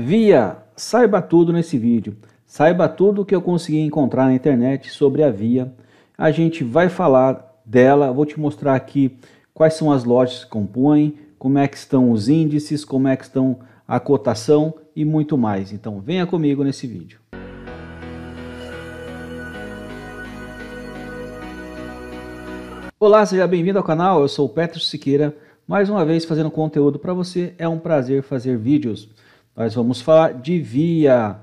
Via, saiba tudo nesse vídeo. Saiba tudo que eu consegui encontrar na internet sobre a Via. A gente vai falar dela, vou te mostrar aqui quais são as lojas que compõem, como é que estão os índices, como é que estão a cotação e muito mais. Então venha comigo nesse vídeo. Olá, seja bem-vindo ao canal. Eu sou o Petro Siqueira, mais uma vez fazendo conteúdo para você. É um prazer fazer vídeos. Nós vamos falar de via.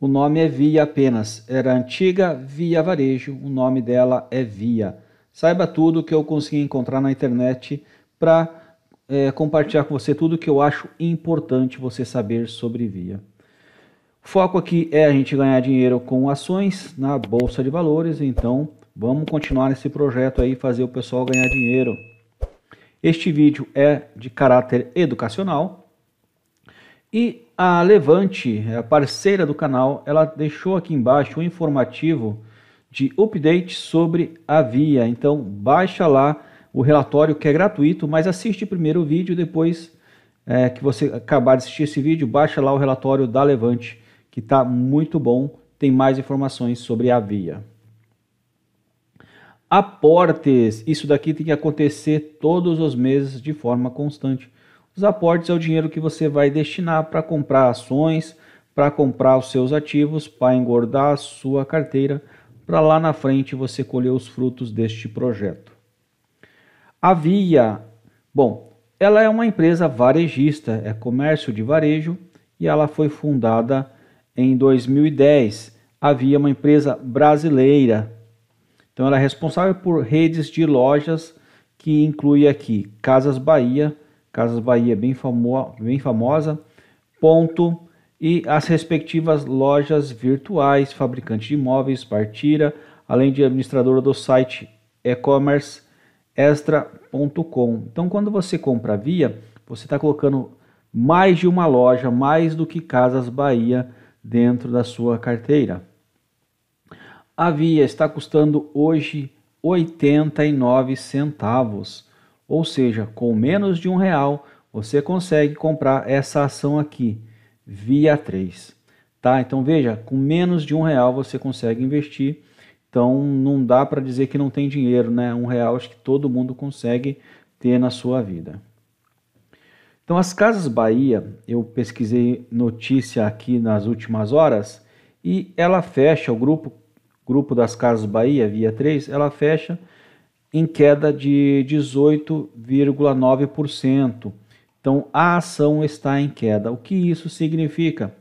O nome é Via apenas. Era antiga Via Varejo, o nome dela é Via. Saiba tudo que eu consegui encontrar na internet para é, compartilhar com você tudo que eu acho importante você saber sobre Via. O foco aqui é a gente ganhar dinheiro com ações na Bolsa de Valores, então vamos continuar nesse projeto aí, fazer o pessoal ganhar dinheiro. Este vídeo é de caráter educacional e a Levante, a parceira do canal, ela deixou aqui embaixo um informativo de update sobre a Via. Então baixa lá o relatório que é gratuito, mas assiste primeiro o vídeo, depois é, que você acabar de assistir esse vídeo, baixa lá o relatório da Levante, que está muito bom, tem mais informações sobre a Via. Aportes, isso daqui tem que acontecer todos os meses de forma constante. Os aportes é o dinheiro que você vai destinar para comprar ações, para comprar os seus ativos, para engordar a sua carteira, para lá na frente você colher os frutos deste projeto. A Via, bom, ela é uma empresa varejista, é comércio de varejo e ela foi fundada em 2010. é uma empresa brasileira, então ela é responsável por redes de lojas que inclui aqui Casas Bahia, Casas Bahia bem, famo bem famosa, ponto e as respectivas lojas virtuais, fabricante de imóveis, partira, além de administradora do site e-commerce extra.com. Então, quando você compra via, você está colocando mais de uma loja, mais do que Casas Bahia dentro da sua carteira. A via está custando hoje 89 centavos. Ou seja, com menos de um real você consegue comprar essa ação aqui via 3. Tá? Então veja, com menos de um real você consegue investir. Então não dá para dizer que não tem dinheiro, né? Um real acho que todo mundo consegue ter na sua vida. Então as casas Bahia, eu pesquisei notícia aqui nas últimas horas e ela fecha o grupo grupo das casas Bahia via 3, ela fecha em queda de 18,9%. Então a ação está em queda. O que isso significa?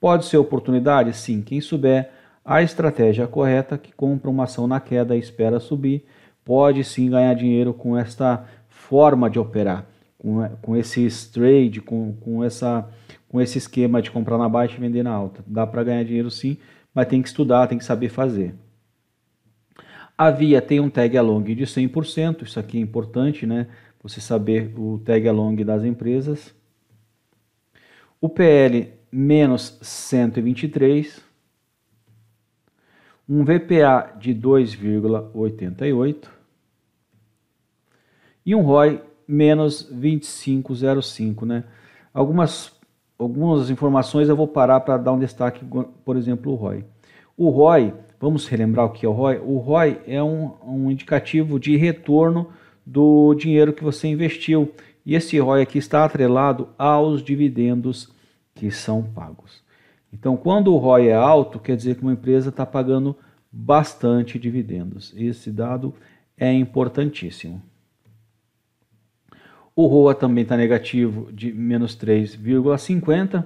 Pode ser oportunidade? Sim, quem souber a estratégia correta, que compra uma ação na queda e espera subir, pode sim ganhar dinheiro com esta forma de operar, com, com esses trade, com, com, essa, com esse esquema de comprar na baixa e vender na alta. Dá para ganhar dinheiro sim, mas tem que estudar, tem que saber fazer. A via tem um tag along de 100%, isso aqui é importante, né? Você saber o tag along das empresas. O PL menos 123. Um VPA de 2,88. E um ROI menos 25,05, né? Algumas, algumas informações eu vou parar para dar um destaque, por exemplo, o ROI. O ROI Vamos relembrar o que é o ROI? O ROI é um, um indicativo de retorno do dinheiro que você investiu. E esse ROI aqui está atrelado aos dividendos que são pagos. Então, quando o ROI é alto, quer dizer que uma empresa está pagando bastante dividendos. Esse dado é importantíssimo. O ROA também está negativo de menos 3,50.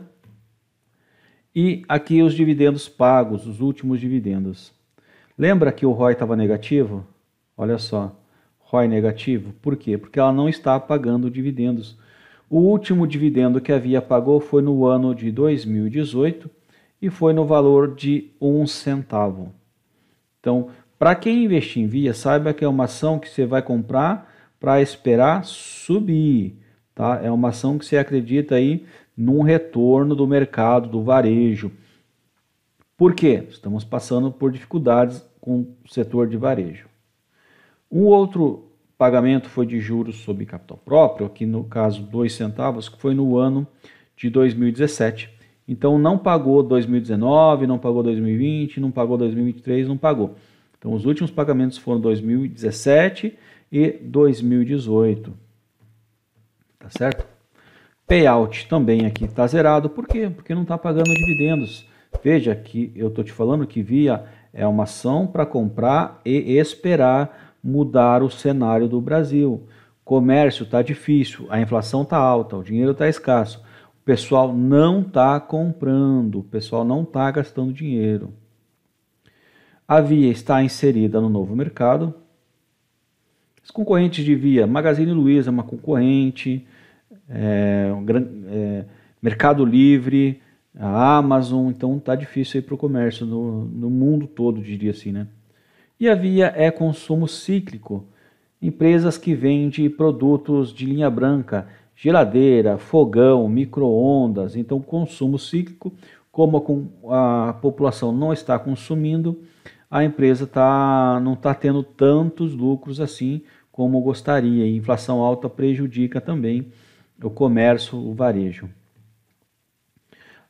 E aqui os dividendos pagos, os últimos dividendos. Lembra que o ROI estava negativo? Olha só, ROI negativo. Por quê? Porque ela não está pagando dividendos. O último dividendo que a Via pagou foi no ano de 2018 e foi no valor de um centavo. Então, para quem investir em Via, saiba que é uma ação que você vai comprar para esperar subir. Tá? É uma ação que se acredita aí num retorno do mercado do varejo. Por quê? Estamos passando por dificuldades com o setor de varejo. Um outro pagamento foi de juros sobre capital próprio, aqui no caso 2 centavos, que foi no ano de 2017. Então não pagou 2019, não pagou 2020, não pagou 2023, não pagou. Então os últimos pagamentos foram 2017 e 2018 tá certo? Payout também aqui está zerado, por quê? Porque não está pagando dividendos. Veja que eu estou te falando que via é uma ação para comprar e esperar mudar o cenário do Brasil. Comércio está difícil, a inflação está alta, o dinheiro está escasso. O pessoal não está comprando, o pessoal não está gastando dinheiro. A Via está inserida no novo mercado, as concorrentes de via, Magazine Luiza é uma concorrente, é, um é, Mercado Livre, a Amazon, então está difícil aí para o comércio no, no mundo todo, diria assim, né? E a via é consumo cíclico, empresas que vendem produtos de linha branca, geladeira, fogão, micro-ondas, então consumo cíclico, como a, a população não está consumindo, a empresa tá, não está tendo tantos lucros assim como gostaria. E inflação alta prejudica também o comércio, o varejo.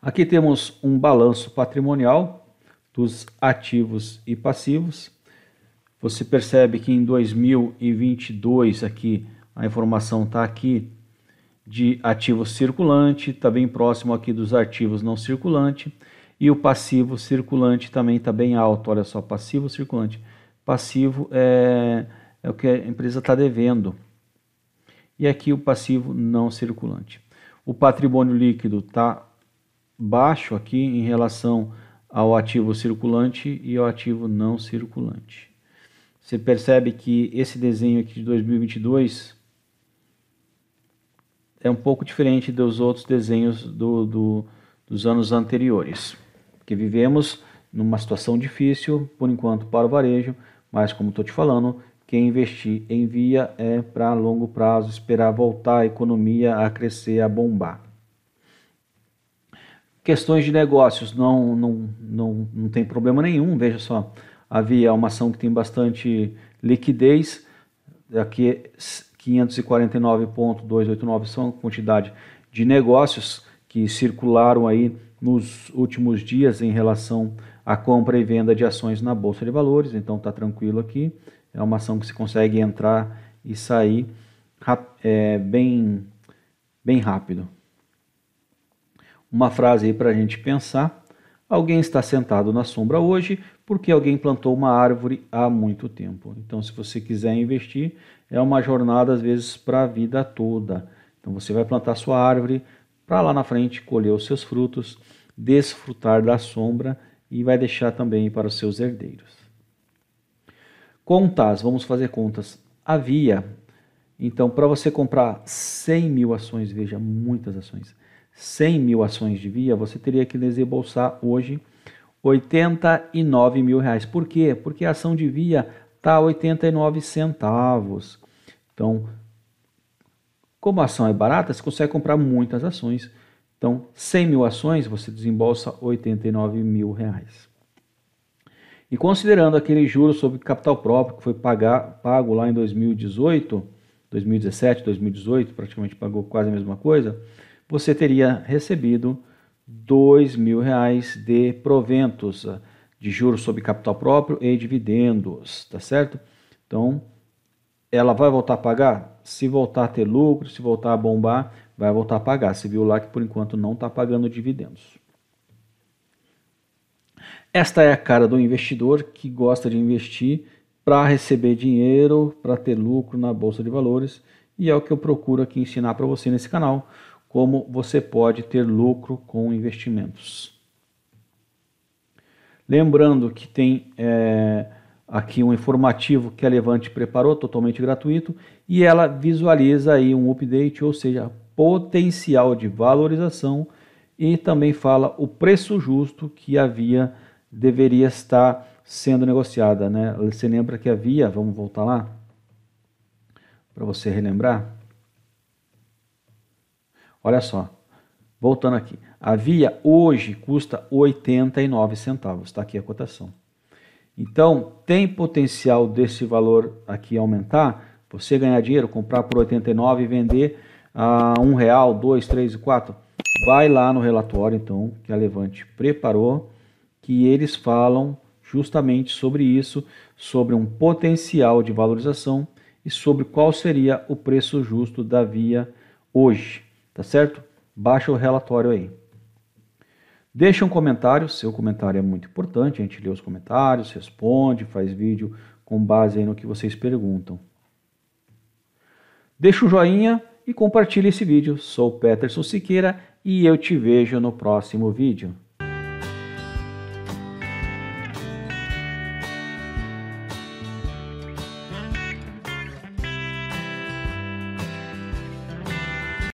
Aqui temos um balanço patrimonial dos ativos e passivos. Você percebe que em 2022 aqui a informação está aqui de ativo circulante, está bem próximo aqui dos ativos não circulante e o passivo circulante também está bem alto. Olha só, passivo circulante. Passivo é, é o que a empresa está devendo. E aqui o passivo não circulante. O patrimônio líquido está baixo aqui em relação ao ativo circulante e ao ativo não circulante. Você percebe que esse desenho aqui de 2022 é um pouco diferente dos outros desenhos do, do, dos anos anteriores. Porque vivemos numa situação difícil, por enquanto, para o varejo, mas como estou te falando, quem investir em via é para longo prazo, esperar voltar a economia a crescer, a bombar. Questões de negócios, não, não, não, não tem problema nenhum, veja só, a via é uma ação que tem bastante liquidez, aqui 549.289 são a quantidade de negócios que circularam aí nos últimos dias em relação à compra e venda de ações na Bolsa de Valores, então está tranquilo aqui. É uma ação que se consegue entrar e sair é, bem, bem rápido. Uma frase aí para a gente pensar. Alguém está sentado na sombra hoje porque alguém plantou uma árvore há muito tempo. Então, se você quiser investir, é uma jornada às vezes para a vida toda. Então, você vai plantar sua árvore, para lá na frente colher os seus frutos, desfrutar da sombra e vai deixar também para os seus herdeiros. Contas, vamos fazer contas. Havia, então, para você comprar 100 mil ações, veja, muitas ações, 100 mil ações de via, você teria que desembolsar hoje 89 mil reais. Por quê? Porque a ação de via está 89 centavos. Então, como a ação é barata, você consegue comprar muitas ações. Então, 100 mil ações, você desembolsa 89 mil reais. E considerando aquele juro sobre capital próprio que foi pagar, pago lá em 2018, 2017, 2018, praticamente pagou quase a mesma coisa, você teria recebido 2 mil reais de proventos eh, de juros sobre capital próprio e dividendos, tá certo? Então, ela vai voltar a pagar? Se voltar a ter lucro, se voltar a bombar, vai voltar a pagar. Você viu lá que por enquanto não está pagando dividendos. Esta é a cara do investidor que gosta de investir para receber dinheiro, para ter lucro na bolsa de valores, e é o que eu procuro aqui ensinar para você nesse canal, como você pode ter lucro com investimentos. Lembrando que tem é, aqui um informativo que a Levante preparou, totalmente gratuito, e ela visualiza aí um update, ou seja, potencial de valorização e também fala o preço justo que a Via deveria estar sendo negociada, né? Você lembra que a Via, vamos voltar lá para você relembrar? Olha só, voltando aqui, a Via hoje custa 89 centavos, está aqui a cotação. Então, tem potencial desse valor aqui aumentar? Você ganhar dinheiro, comprar por 89 e vender a ah, um real, dois, três e quatro? Vai lá no relatório, então, que a Levante preparou, que eles falam justamente sobre isso, sobre um potencial de valorização e sobre qual seria o preço justo da via hoje, tá certo? Baixa o relatório aí. Deixa um comentário, seu comentário é muito importante, a gente lê os comentários, responde, faz vídeo com base no que vocês perguntam. Deixa o joinha e compartilha esse vídeo. Sou Peterson Siqueira e eu te vejo no próximo vídeo.